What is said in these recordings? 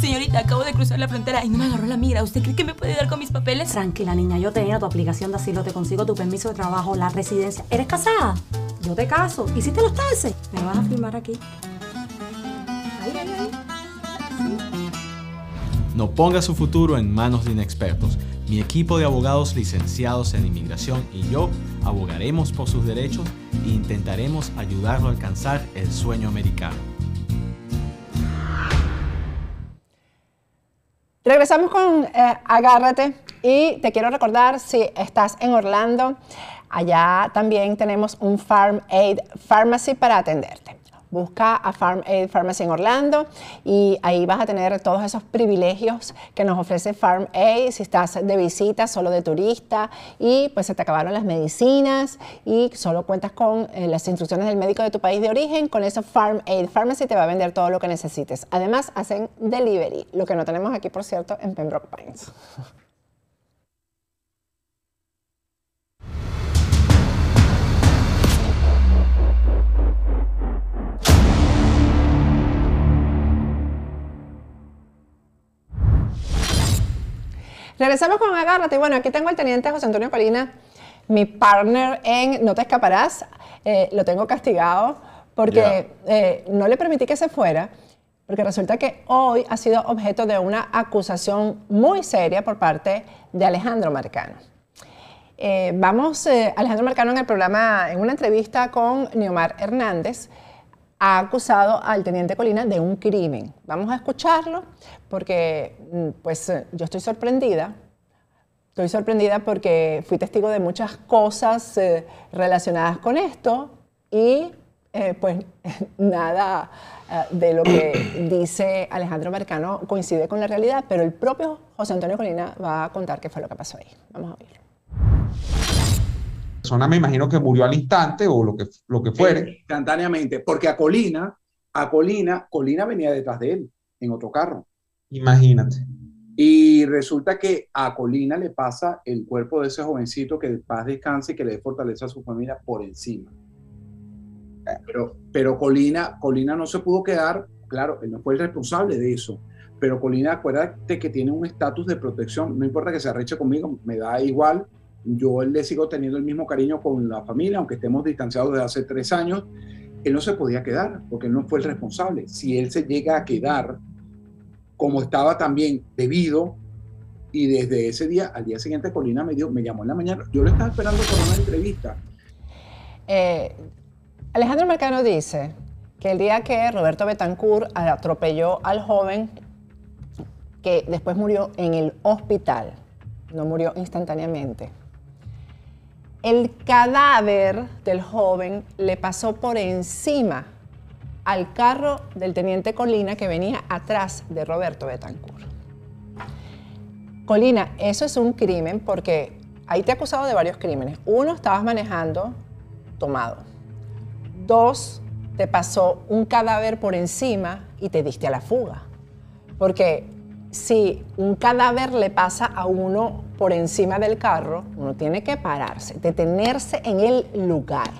Señorita, acabo de cruzar la frontera y no me agarró la mira. ¿Usted cree que me puede dar con mis papeles? Tranquila, niña. Yo tenía tu aplicación de asilo, te consigo tu permiso de trabajo, la residencia. ¿Eres casada? Yo te caso. ¿Hiciste los taxes? Me van a firmar aquí. Ahí, ahí, ahí. No ponga su futuro en manos de inexpertos. Mi equipo de abogados licenciados en inmigración y yo abogaremos por sus derechos e intentaremos ayudarlo a alcanzar el sueño americano. Regresamos con eh, Agárrate y te quiero recordar si estás en Orlando, allá también tenemos un Farm Aid Pharmacy para atenderte. Busca a Farm Aid eh, Pharmacy en Orlando y ahí vas a tener todos esos privilegios que nos ofrece Farm Aid si estás de visita, solo de turista y pues se te acabaron las medicinas y solo cuentas con eh, las instrucciones del médico de tu país de origen. Con eso Farm Aid Pharmacy te va a vender todo lo que necesites. Además hacen delivery, lo que no tenemos aquí por cierto en Pembroke Pines. Regresamos con Agárrate. Bueno, aquí tengo al teniente José Antonio Colina, mi partner en No te escaparás. Eh, lo tengo castigado porque eh, no le permití que se fuera, porque resulta que hoy ha sido objeto de una acusación muy seria por parte de Alejandro Marcano. Eh, vamos, Alejandro Marcano, en el programa, en una entrevista con Neomar Hernández, ha acusado al teniente Colina de un crimen. Vamos a escucharlo porque mm, pues eh, yo estoy sorprendida. Estoy sorprendida porque fui testigo de muchas cosas eh, relacionadas con esto y eh, pues nada de lo que dice Alejandro Marcano coincide con la realidad, pero el propio José Antonio Colina va a contar qué fue lo que pasó ahí. Vamos a oírlo me imagino que murió al instante o lo que, lo que fuere. Eh, instantáneamente, porque a Colina, a Colina, Colina venía detrás de él en otro carro. Imagínate. Y resulta que a Colina le pasa el cuerpo de ese jovencito que paz descanse y que le dé fortaleza a su familia por encima. Pero, pero Colina, Colina no se pudo quedar, claro, él no fue el responsable de eso, pero Colina, acuérdate que tiene un estatus de protección, no importa que se arreche conmigo, me da igual, yo le sigo teniendo el mismo cariño con la familia, aunque estemos distanciados desde hace tres años. Él no se podía quedar porque él no fue el responsable. Si él se llega a quedar como estaba también debido, y desde ese día, al día siguiente, Colina me, dio, me llamó en la mañana. Yo lo estaba esperando para una entrevista. Eh, Alejandro Marcano dice que el día que Roberto Betancourt atropelló al joven que después murió en el hospital, no murió instantáneamente. El cadáver del joven le pasó por encima al carro del teniente Colina que venía atrás de Roberto Betancourt. Colina, eso es un crimen porque ahí te he acusado de varios crímenes. Uno, estabas manejando tomado. Dos, te pasó un cadáver por encima y te diste a la fuga. Porque si un cadáver le pasa a uno por encima del carro, uno tiene que pararse, detenerse en el lugar.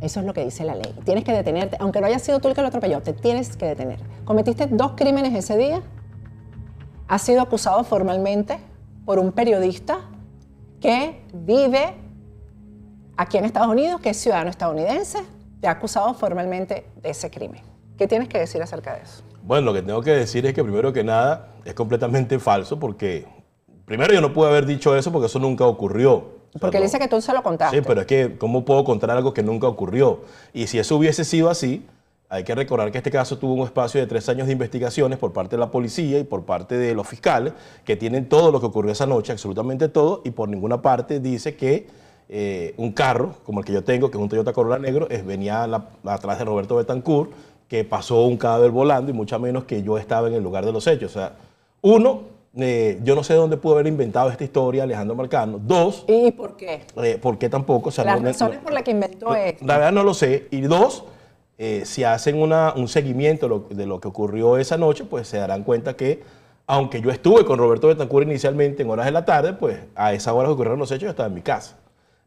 Eso es lo que dice la ley. Tienes que detenerte, aunque no haya sido tú el que lo atropelló, te tienes que detener. Cometiste dos crímenes ese día. Has sido acusado formalmente por un periodista que vive aquí en Estados Unidos, que es ciudadano estadounidense, te ha acusado formalmente de ese crimen. ¿Qué tienes que decir acerca de eso? Bueno, lo que tengo que decir es que primero que nada es completamente falso porque primero yo no pude haber dicho eso porque eso nunca ocurrió. Porque él dice que tú se lo contaste. Sí, pero es que, ¿cómo puedo contar algo que nunca ocurrió? Y si eso hubiese sido así, hay que recordar que este caso tuvo un espacio de tres años de investigaciones por parte de la policía y por parte de los fiscales, que tienen todo lo que ocurrió esa noche, absolutamente todo, y por ninguna parte dice que eh, un carro, como el que yo tengo, que es un Toyota Corolla negro, venía atrás de Roberto Betancourt, que pasó un cadáver volando y mucho menos que yo estaba en el lugar de los hechos. O sea, uno, eh, yo no sé dónde pudo haber inventado esta historia Alejandro Marcano. Dos. ¿Y por qué? Eh, ¿Por qué tampoco? O las razones por las que inventó esto. La verdad no lo sé. Y dos, eh, si hacen un seguimiento de lo, que ocurrió esa noche, pues se darán cuenta que, aunque yo estuve con Roberto Betancur inicialmente en horas de la tarde, pues a esa hora horas ocurrieron los hechos, yo estaba en mi casa.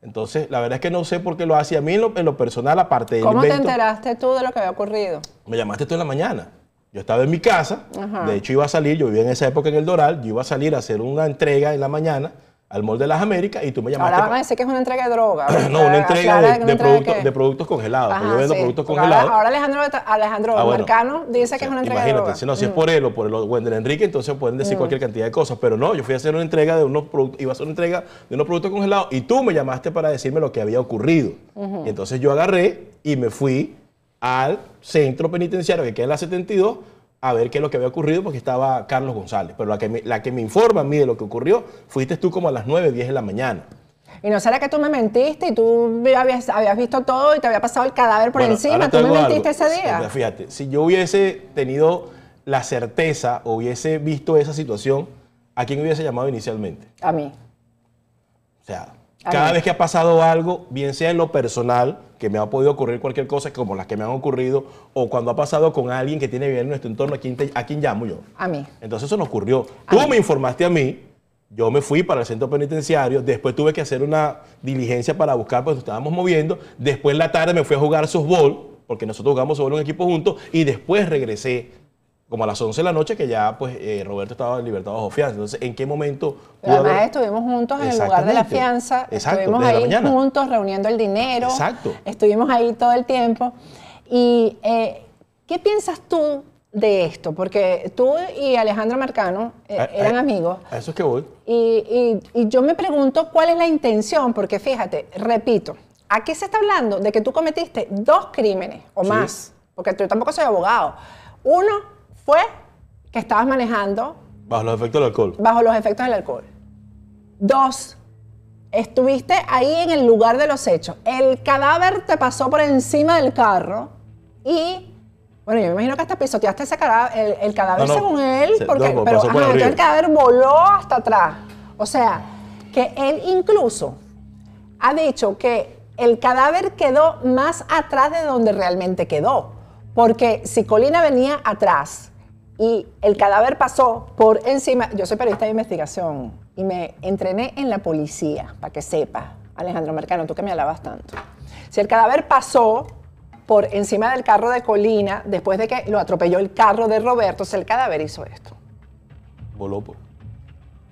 Entonces, la verdad es que no sé por qué lo hacía A mí, en lo, personal, aparte del ¿Cómo te enteraste tú de lo que había ocurrido? Me llamaste tú en la mañana. Yo estaba en mi casa. De hecho, iba a salir. Yo vivía en esa época en el Doral. Yo iba a salir a hacer una entrega en la mañana al Mall de las Américas y tú me llamaste. Ahora van a decir que es una entrega de droga. no, una entrega, de, productos congelados. Pues yo vendo productos congelados. Ahora, Alejandro, Alejandro ah, Marcano dice que es una entrega de droga. Si no, si es mm. por él o por el Wendel Enrique, entonces pueden decir mm. cualquier cantidad de cosas. Pero no, yo fui a hacer una entrega de unos productos, iba a hacer una entrega de unos productos congelados y tú me llamaste para decirme lo que había ocurrido. Y entonces yo agarré y me fui al centro penitenciario que queda en la 72 a ver qué es lo que había ocurrido porque estaba Carlos González. Pero la que me, informa a mí de lo que ocurrió, fuiste tú como a las 9, 10 de la mañana. Y no será que tú me mentiste y tú habías, visto todo y te había pasado el cadáver por encima. Tú me mentiste ese día. Fíjate, si yo hubiese tenido la certeza, hubiese visto esa situación, ¿a quién hubiese llamado inicialmente? A mí. O sea, cada vez que ha pasado algo, bien sea en lo personal, que me ha podido ocurrir cualquier cosa, como las que me han ocurrido, o cuando ha pasado con alguien que tiene bien en nuestro entorno, ¿a quién, ¿a llamo yo? A mí. Entonces eso nos ocurrió. Tú me informaste a mí, yo me fui para el centro penitenciario, después tuve que hacer una diligencia para buscar, porque estábamos moviendo, después en la tarde me fui a jugar softball, porque nosotros jugamos softball en un equipo juntos, y después regresé como a las 11 de la noche, que ya pues eh, Roberto estaba libertado bajo fianza. Entonces, ¿en qué momento? además estuvimos juntos en el lugar de la fianza, Exacto, estuvimos ahí juntos reuniendo el dinero, Exacto. estuvimos ahí todo el tiempo. ¿Y eh, qué piensas tú de esto? Porque tú y Alejandro Marcano eh, eran amigos. A eso es que voy. Y, yo me pregunto cuál es la intención, porque fíjate, repito, ¿a qué se está hablando de que tú cometiste dos crímenes o más, porque yo tampoco soy abogado. Uno, fue que estabas manejando. Bajo los efectos del alcohol. Bajo los efectos del alcohol. Dos, estuviste ahí en el lugar de los hechos. El cadáver te pasó por encima del carro y. Bueno, yo me imagino que hasta pisoteaste ese cadáver, el, cadáver según él, porque pero, el cadáver voló hasta atrás. O sea, que él incluso ha dicho que el cadáver quedó más atrás de donde realmente quedó. Porque si Colina venía atrás, y el cadáver pasó por encima. Yo soy periodista de investigación y me entrené en la policía, para que sepa, Alejandro Mercano, tú que me alabas tanto. Si el cadáver pasó por encima del carro de Colina, después de que lo atropelló el carro de Roberto, el cadáver hizo esto. Voló, por... Pues.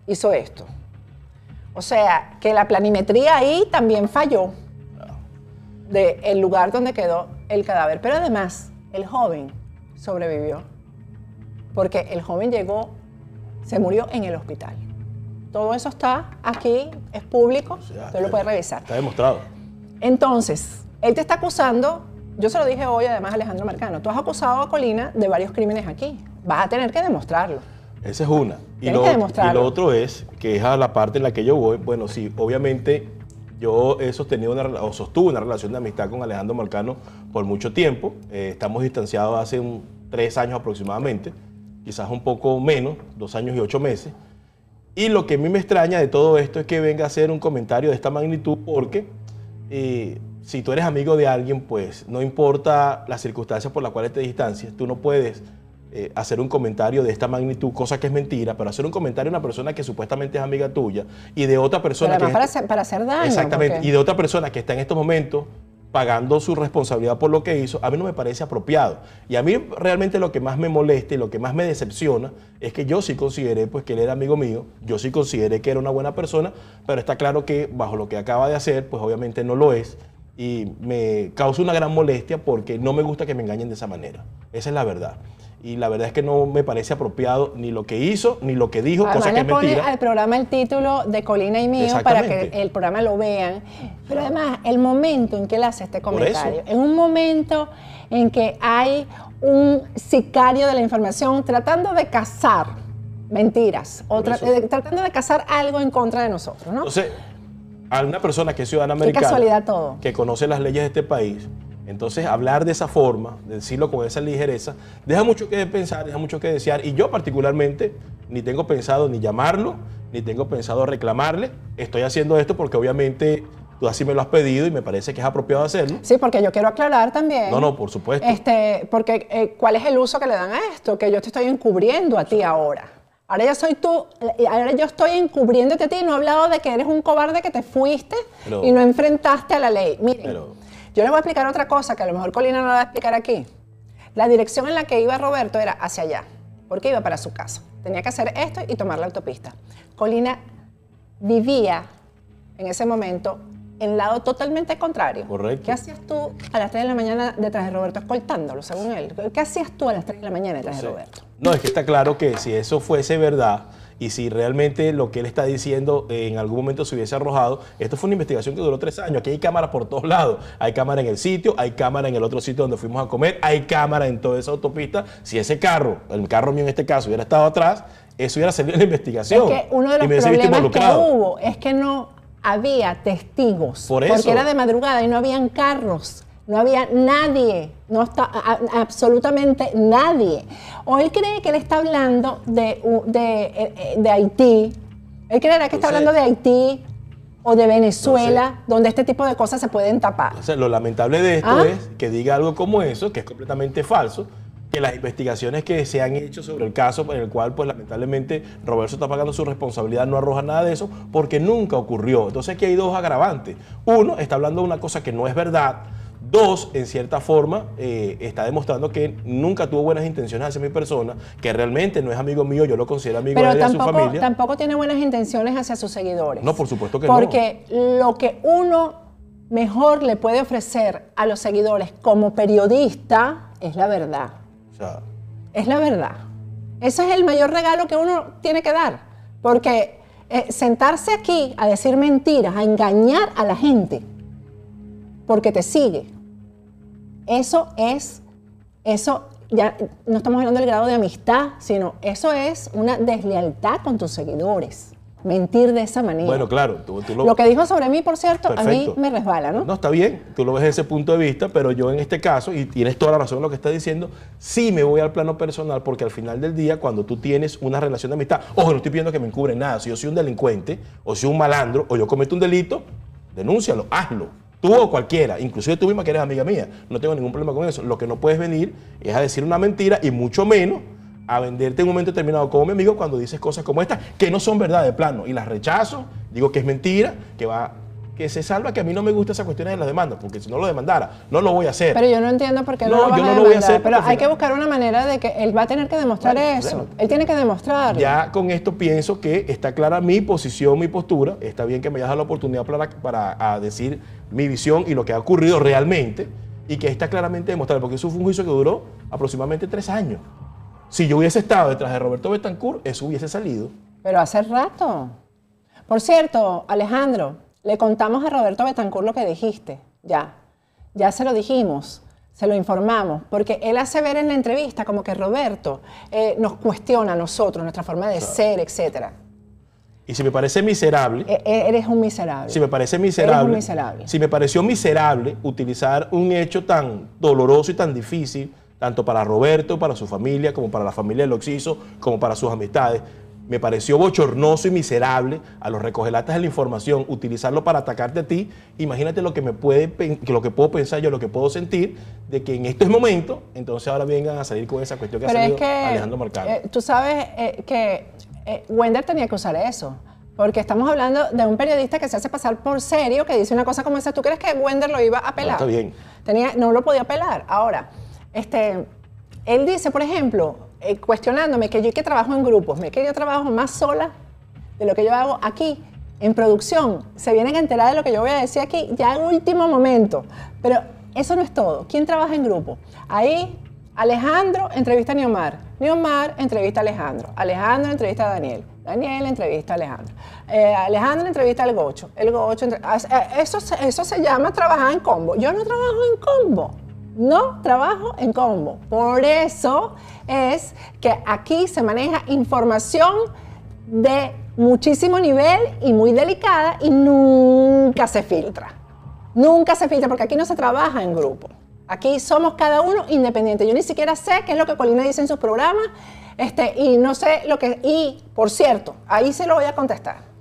Hizo esto. O sea, que la planimetría ahí también falló del lugar donde quedó el cadáver. Pero además, el joven sobrevivió porque el joven llegó, se murió en el hospital. Todo eso está aquí, es público, se lo puede revisar. Está demostrado. Entonces, él te está acusando, yo se lo dije hoy además a Alejandro Marcano, tú has acusado a Colina de varios crímenes aquí, vas a tener que demostrarlo. Esa es una. Y lo, y lo, otro es, que es a la parte en la que yo voy, bueno, sí, obviamente yo he sostenido una, o sostuve una relación de amistad con Alejandro Marcano por mucho tiempo, eh, estamos distanciados hace tres años aproximadamente quizás un poco menos, dos años y ocho meses. Y lo que a mí me extraña de todo esto es que venga a hacer un comentario de esta magnitud porque eh, si tú eres amigo de alguien, pues no importa las circunstancias por las cuales te distancias, tú no puedes eh, hacer un comentario de esta magnitud, cosa que es mentira, pero hacer un comentario de una persona que supuestamente es amiga tuya y de otra persona que... Para, hacer, daño. Exactamente, y de otra persona que está en estos momentos pagando su responsabilidad por lo que hizo, a mí no me parece apropiado. Y a mí realmente lo que más me molesta y lo que más me decepciona es que yo sí consideré pues, que él era amigo mío, yo sí consideré que era una buena persona, pero está claro que bajo lo que acaba de hacer, pues obviamente no lo es. Y me causa una gran molestia porque no me gusta que me engañen de esa manera. Esa es la verdad y la verdad es que no me parece apropiado ni lo que hizo ni lo que dijo, Además, cosa que le pone al programa el título de Colina y mío para que el programa lo vean. Pero además, el momento en que él hace este comentario, en un momento en que hay un sicario de la información tratando de cazar mentiras o eh, tratando de cazar algo en contra de nosotros, ¿no? Entonces, a una persona que es ciudadana americana, todo. que conoce las leyes de este país, entonces, hablar de esa forma, decirlo con esa ligereza, deja mucho que pensar, deja mucho que desear. Y yo particularmente ni tengo pensado ni llamarlo, ni tengo pensado reclamarle. Estoy haciendo esto porque obviamente tú así me lo has pedido y me parece que es apropiado hacerlo. Sí, porque yo quiero aclarar también. No, no, por supuesto. Este, porque eh, ¿cuál es el uso que le dan a esto? Que yo te estoy encubriendo a ti ahora. Ahora ya soy tú, eh, ahora yo estoy encubriéndote a ti, no he hablado de que eres un cobarde que te fuiste y no enfrentaste a la ley. Miren, yo les voy a explicar otra cosa que a lo mejor Colina no la va a explicar aquí. La dirección en la que iba Roberto era hacia allá, porque iba para su casa. Tenía que hacer esto y tomar la autopista. Colina vivía en ese momento en lado totalmente contrario. Correcto. ¿Qué hacías tú a las 3 de la mañana detrás de Roberto, escoltándolo, según él? ¿Qué hacías tú a las 3 de la mañana detrás de Roberto? No, es que está claro que si eso fuese verdad, y si realmente lo que él está diciendo eh, en algún momento se hubiese arrojado. Esto fue una investigación que duró tres años. Aquí hay cámaras por todos lados. Hay cámara en el sitio, hay cámara en el otro sitio donde fuimos a comer, hay cámara en toda esa autopista. Si ese carro, el carro mío en este caso, hubiera estado atrás, eso hubiera salido en la investigación. Es que uno de los problemas que hubo es que no había testigos. Porque era de madrugada y no habían carros. No había nadie, no está, absolutamente nadie. O él cree que él está hablando de, eh, eh, Haití. Él creerá que está hablando de Haití o de Venezuela, donde este tipo de cosas se pueden tapar. lo lamentable de esto ah. es que diga algo como eso, que es completamente falso, que las investigaciones que se han hecho sobre el caso en el cual, pues lamentablemente, Roberto está pagando su responsabilidad, no arroja nada de eso, porque nunca ocurrió. Entonces aquí hay dos agravantes. Uno, está hablando de una cosa que no es verdad, Dos, en cierta forma, eh, está demostrando que nunca tuvo buenas intenciones hacia mi persona, que realmente no es amigo mío, yo lo considero amigo de su familia. tampoco tiene buenas intenciones hacia sus seguidores. No, por supuesto que no. Porque lo que uno mejor le puede ofrecer a los seguidores como periodista es la verdad. O sea, es la verdad. Ese es el mayor regalo que uno tiene que dar. Porque eh, sentarse aquí a decir mentiras, a engañar a la gente, porque te sigue, eso es, eso, ya no estamos hablando del grado de amistad, sino eso es una deslealtad con tus seguidores. Mentir de esa manera. Bueno, claro. Tú, lo... lo... que dijo sobre mí, por cierto, a mí me resbala, ¿no? No, está bien, tú lo ves desde ese punto de vista, pero yo en este caso, y tienes toda la razón en lo que estás diciendo, sí me voy al plano personal, porque al final del día, cuando tú tienes una relación de amistad, ojo, no estoy pidiendo que me encubren nada. Si yo soy un delincuente, o soy un malandro, o yo cometo un delito, denúncialo, hazlo Tú o cualquiera, inclusive tú misma que eres amiga mía. No tengo ningún problema con eso. Lo que no puedes venir es a decir una mentira y mucho menos a venderte en un momento determinado como mi amigo cuando dices cosas como estas que no son verdad de plano y las rechazo, digo que es mentira, que va que se salva que a mí no me gusta esa cuestión de las demandas, porque si no lo demandara, no lo voy a hacer. Pero yo no entiendo por qué no, lo No, yo no lo voy a hacer. Pero hay que buscar una manera de que él va a tener que demostrar eso. él tiene que demostrar. Ya con esto pienso que está clara mi posición, mi postura. Está bien que me hayas dado la oportunidad para, decir mi visión y lo que ha ocurrido realmente y que está claramente demostrado, porque eso fue un juicio que duró aproximadamente tres años. Si yo hubiese estado detrás de Roberto Betancourt, eso hubiese salido. Pero hace rato. Por cierto, Alejandro, le contamos a Roberto Betancourt lo que dijiste, ya. Ya se lo dijimos, se lo informamos, porque él hace ver en la entrevista como que Roberto eh, nos cuestiona a nosotros, nuestra forma de ser, etc. Y si me parece miserable. E, e, eres un miserable. Si me parece miserable. Eres un miserable. Si me pareció miserable utilizar un hecho tan doloroso y tan difícil, tanto para Roberto, para su familia, como para la familia de Loxiso, como para sus amistades, me pareció bochornoso y miserable a los recogelatas de la información utilizarlo para atacarte a ti. Imagínate lo que me puede, lo que puedo pensar yo, lo que puedo sentir de que en este momento, entonces ahora vengan a salir con esa cuestión que ha salido Alejandro Marcano. Eh, tú sabes eh, que eh, Wender tenía que usar eso. Porque estamos hablando de un periodista que se hace pasar por serio, que dice una cosa como esa. ¿Tú crees que Wender lo iba a pelar? está bien. no lo podía apelar. Ahora, este, él dice, por ejemplo, eh, cuestionándome que yo que trabajo en grupos, me que yo trabajo más sola de lo que yo hago aquí en producción. Se vienen a enterar de lo que yo voy a decir aquí ya en último momento. Pero eso no es todo. ¿Quién trabaja en grupo? Ahí Alejandro entrevista a Neomar. Neomar entrevista a Alejandro. Alejandro entrevista a Daniel. Daniel entrevista a Alejandro. Eh, Alejandro entrevista al Gocho. El Gocho. Entre... Eh, eso, eso se llama trabajar en combo. Yo no trabajo en combo. No trabajo en combo. Por eso es que aquí se maneja información de muchísimo nivel y muy delicada y nunca se filtra. Nunca se filtra porque aquí no se trabaja en grupo. Aquí somos cada uno independiente. Yo ni siquiera sé qué es lo que Colina dice en sus programas este, y no sé lo que... Y, por cierto, ahí se lo voy a contestar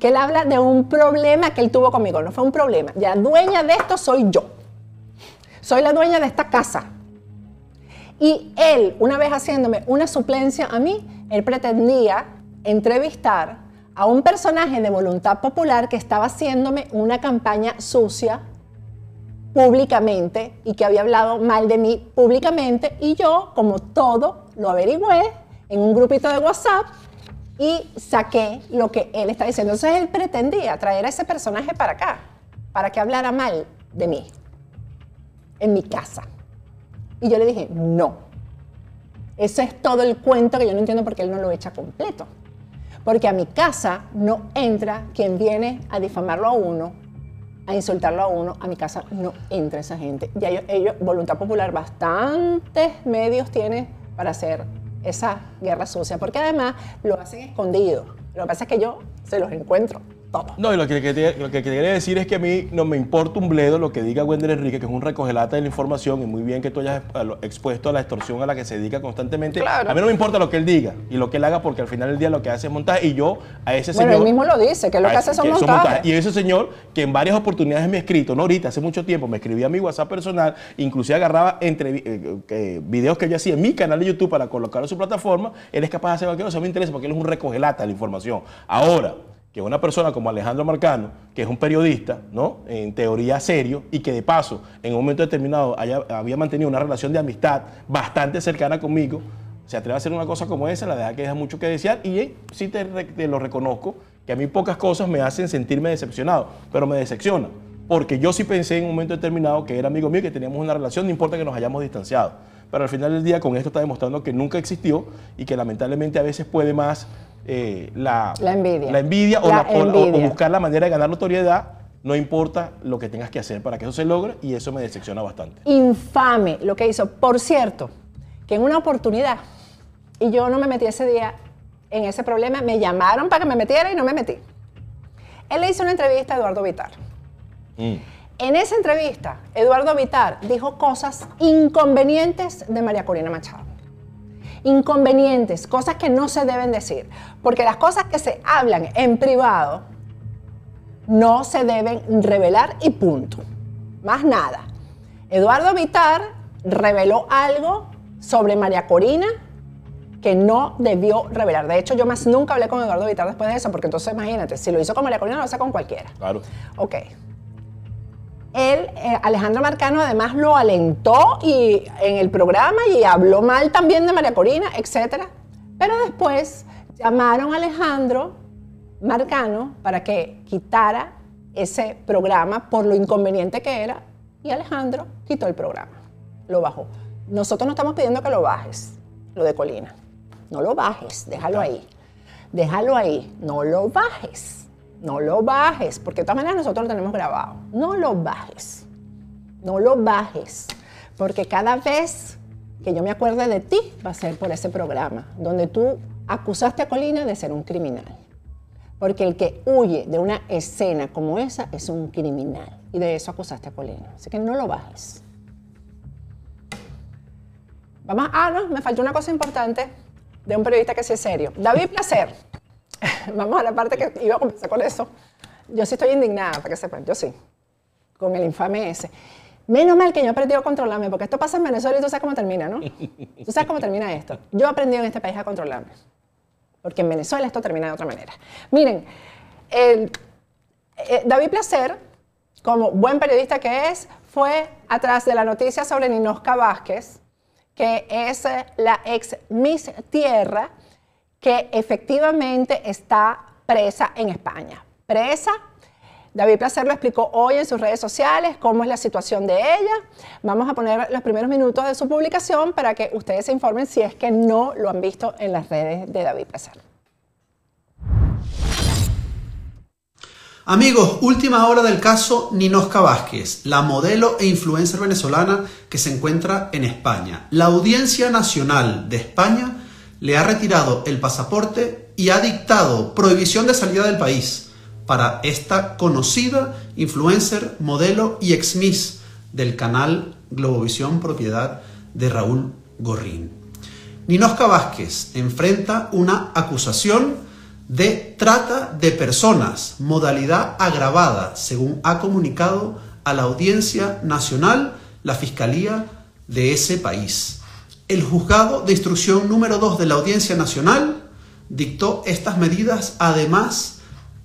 que él habla de un problema que él tuvo conmigo. No fue un problema. Ya dueña de esto soy yo soy la dueña de esta casa. Y él, una vez haciéndome una suplencia a mí, él pretendía entrevistar a un personaje de voluntad popular que estaba haciéndome una campaña sucia públicamente y que había hablado mal de mí públicamente y yo, como todo, lo averigüé en un grupito de WhatsApp y saqué lo que él está diciendo. Entonces él pretendía traer a ese personaje para acá, para que hablara mal de mí en mi casa. Y yo le dije, no. Ese es todo el cuento que yo no entiendo por qué él no lo echa completo. Porque a mi casa no entra quien viene a difamarlo a uno, a insultarlo a uno, a mi casa no entra esa gente. Y ellos, ellos voluntad popular, bastantes medios tiene para hacer esa guerra sucia, porque además lo hacen escondido. Lo que pasa es que yo se los encuentro. No, y lo que, quería decir es que a mí no me importa un bledo lo que diga Wendell Enrique, que es un recogelata de la información, y muy bien que tú hayas expuesto a la extorsión a la que se dedica constantemente. A mí no me importa lo que él diga y lo que él haga, porque al final del día lo que hace es montaje. Y yo a ese bueno, señor. él mismo lo dice, que lo que hace son montajes. Y ese señor, que en varias oportunidades me ha escrito, no ahorita, hace mucho tiempo, me escribía a mi WhatsApp personal, inclusive agarraba entre eh, eh, eh, videos que yo hacía en mi canal de YouTube para colocarlo en su plataforma, él es capaz de hacer no se me interesa porque él es un recogelata de la información. Ahora, que una persona como Alejandro Marcano, que es un periodista, ¿no? En teoría serio, y que de paso, en un momento determinado, había mantenido una relación de amistad bastante cercana conmigo, se atreve a hacer una cosa como esa, la verdad que deja mucho que desear, y sí te, te, lo reconozco, que a mí pocas cosas me hacen sentirme decepcionado, pero me decepciona, porque yo sí pensé en un momento determinado que era amigo mío, que teníamos una relación, no importa que nos hayamos distanciado. Pero al final del día con esto está demostrando que nunca existió y que lamentablemente a veces puede más eh, la, envidia, o, buscar la manera de ganar notoriedad, no importa lo que tengas que hacer para que eso se logre y eso me decepciona bastante. Infame lo que hizo. Por cierto, que en una oportunidad, y yo no me metí ese día en ese problema, me llamaron para que me metiera y no me metí. Él le hizo una entrevista a Eduardo Vitar. Mm. En esa entrevista, Eduardo Vitar dijo cosas inconvenientes de María Corina Machado inconvenientes, cosas que no se deben decir, porque las cosas que se hablan en privado no se deben revelar y punto. Más nada. Eduardo Vitar reveló algo sobre María Corina que no debió revelar. De hecho, yo más nunca hablé con Eduardo Vitar después de eso, porque entonces imagínate, si lo hizo con María Corina, lo hace con cualquiera. Claro. Ok él, eh, Alejandro Marcano, además lo alentó y, en el programa y habló mal también de María Corina, etc. Pero después llamaron a Alejandro Marcano para que quitara ese programa por lo inconveniente que era y Alejandro quitó el programa, lo bajó. Nosotros no estamos pidiendo que lo bajes, lo de Colina. No lo bajes, déjalo ahí. Déjalo ahí, no lo bajes. No lo bajes, porque de todas maneras nosotros lo tenemos grabado. No lo bajes. No lo bajes. Porque cada vez que yo me acuerde de ti va a ser por ese programa, donde tú acusaste a Colina de ser un criminal. Porque el que huye de una escena como esa es un criminal. Y de eso acusaste a Colina. Así que no lo bajes. Vamos, ah, no, me faltó una cosa importante de un periodista que es serio. David Placer. Vamos a la parte que iba a comenzar con eso. Yo sí estoy indignada, para que sepan, yo sí, con el infame ese. Menos mal que yo he aprendido a controlarme, porque esto pasa en Venezuela y tú sabes cómo termina, ¿no? Tú sabes cómo termina esto. Yo he aprendido en este país a controlarme, porque en Venezuela esto termina de otra manera. Miren, eh, David Placer, como buen periodista que es, fue atrás de la noticia sobre Ninosca Vázquez, que es eh, la ex Miss Tierra, que efectivamente está presa en España. Presa. David Placer lo explicó hoy en sus redes sociales, cómo es la situación de ella. Vamos a poner los primeros minutos de su publicación para que ustedes se informen si es que no lo han visto en las redes de David Placer. Amigos, última hora del caso Ninosca Vázquez, la modelo e influencer venezolana que se encuentra en España. La Audiencia Nacional de España le ha retirado el pasaporte y ha dictado prohibición de salida del país para esta conocida influencer, modelo y ex del canal Globovisión propiedad de Raúl Gorrín. Ninosca Vázquez enfrenta una acusación de trata de personas, modalidad agravada, según ha comunicado a la Audiencia Nacional la Fiscalía de ese país el juzgado de instrucción número 2 de la Audiencia Nacional dictó estas medidas además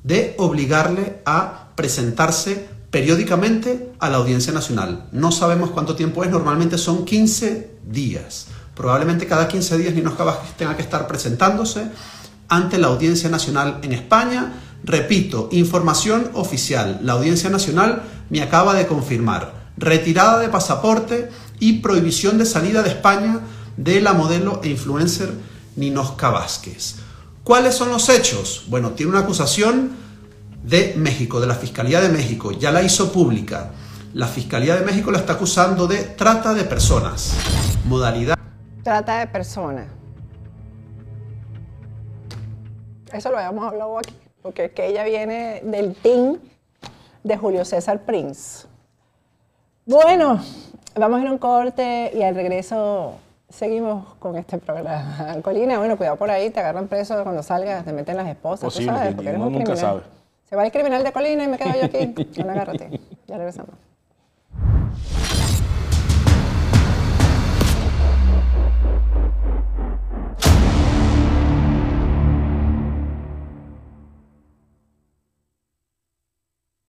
de obligarle a presentarse periódicamente a la Audiencia Nacional. No sabemos cuánto tiempo es, normalmente son 15 días. Probablemente cada 15 días Ninos que tenga que estar presentándose ante la Audiencia Nacional en España. Repito, información oficial. La Audiencia Nacional me acaba de confirmar. Retirada de pasaporte y prohibición de salida de España de la modelo e influencer Ninosca Vázquez. ¿Cuáles son los hechos? Bueno, tiene una acusación de México, de la Fiscalía de México, ya la hizo pública. La Fiscalía de México la está acusando de trata de personas. Modalidad. Trata de personas. Eso lo habíamos hablado aquí, porque que ella viene del team de Julio César Prince. Bueno, Vamos a ir a un corte y al regreso seguimos con este programa. Colina, bueno, cuidado por ahí, te agarran preso cuando salgas, te meten las esposas, tú sabes, porque eres un nunca Sabe. Se va el criminal de Colina y me quedo yo aquí. Bueno, agárrate. Ya regresamos.